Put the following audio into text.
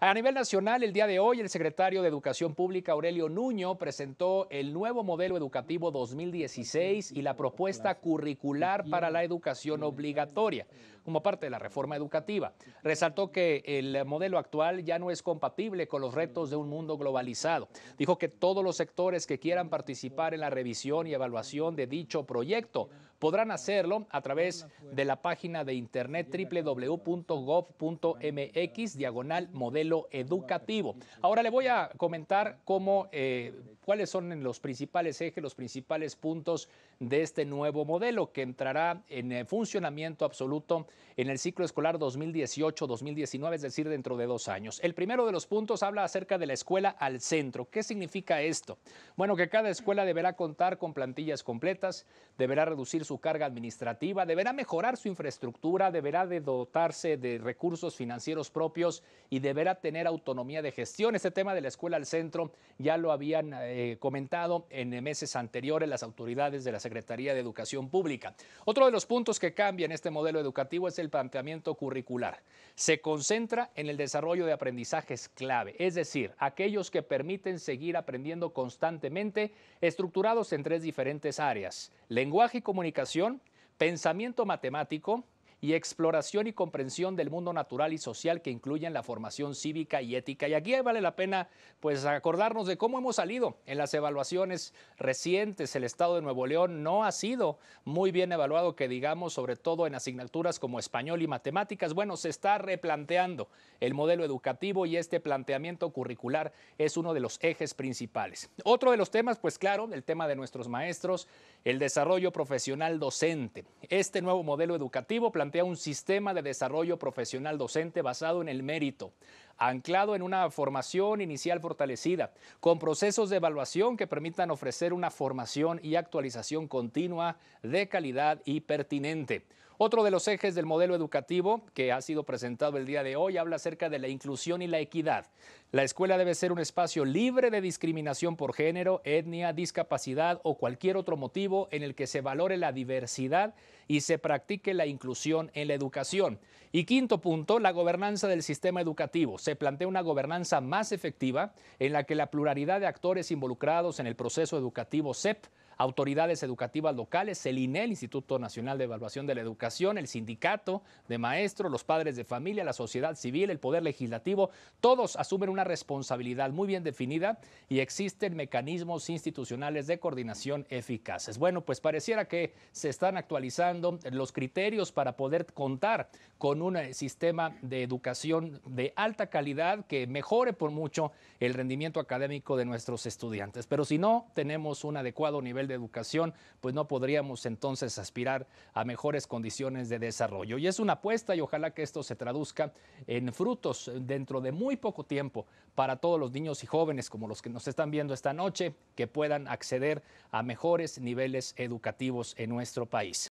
A nivel nacional, el día de hoy, el secretario de Educación Pública, Aurelio Nuño, presentó el nuevo modelo educativo 2016 y la propuesta curricular para la educación obligatoria, como parte de la reforma educativa. Resaltó que el modelo actual ya no es compatible con los retos de un mundo globalizado. Dijo que todos los sectores que quieran participar en la revisión y evaluación de dicho proyecto podrán hacerlo a través de la página de internet www.gov.mx diagonal modelo educativo. Ahora le voy a comentar cómo, eh, cuáles son los principales ejes, los principales puntos de este nuevo modelo que entrará en eh, funcionamiento absoluto en el ciclo escolar 2018-2019, es decir, dentro de dos años. El primero de los puntos habla acerca de la escuela al centro. ¿Qué significa esto? Bueno, que cada escuela deberá contar con plantillas completas, deberá reducir su carga administrativa, deberá mejorar su infraestructura, deberá dotarse de recursos financieros propios y deberá tener autonomía de gestión. Este tema de la escuela al centro ya lo habían eh, comentado en meses anteriores las autoridades de la Secretaría de Educación Pública. Otro de los puntos que cambia en este modelo educativo es el planteamiento curricular. Se concentra en el desarrollo de aprendizajes clave, es decir, aquellos que permiten seguir aprendiendo constantemente, estructurados en tres diferentes áreas, lenguaje y comunicación, pensamiento matemático, y exploración y comprensión del mundo natural y social que incluyen la formación cívica y ética. Y aquí vale la pena pues acordarnos de cómo hemos salido en las evaluaciones recientes. El Estado de Nuevo León no ha sido muy bien evaluado, que digamos, sobre todo en asignaturas como español y matemáticas. Bueno, se está replanteando el modelo educativo y este planteamiento curricular es uno de los ejes principales. Otro de los temas, pues claro, el tema de nuestros maestros, el desarrollo profesional docente. Este nuevo modelo educativo plantea plantea un sistema de desarrollo profesional docente basado en el mérito, anclado en una formación inicial fortalecida, con procesos de evaluación que permitan ofrecer una formación y actualización continua de calidad y pertinente. Otro de los ejes del modelo educativo que ha sido presentado el día de hoy habla acerca de la inclusión y la equidad. La escuela debe ser un espacio libre de discriminación por género, etnia, discapacidad o cualquier otro motivo en el que se valore la diversidad y se practique la inclusión en la educación. Y quinto punto, la gobernanza del sistema educativo se plantea una gobernanza más efectiva en la que la pluralidad de actores involucrados en el proceso educativo CEP, autoridades educativas locales, el INE, el Instituto Nacional de Evaluación de la Educación, el sindicato de maestros, los padres de familia, la sociedad civil, el poder legislativo, todos asumen una responsabilidad muy bien definida y existen mecanismos institucionales de coordinación eficaces. Bueno, pues pareciera que se están actualizando los criterios para poder contar con un eh, sistema de educación de alta calidad que mejore por mucho el rendimiento académico de nuestros estudiantes. Pero si no tenemos un adecuado nivel de educación, pues no podríamos entonces aspirar a mejores condiciones de desarrollo. Y es una apuesta y ojalá que esto se traduzca en frutos dentro de muy poco tiempo para todos los niños y jóvenes como los que nos están viendo esta noche, que puedan acceder a mejores niveles educativos en nuestro país.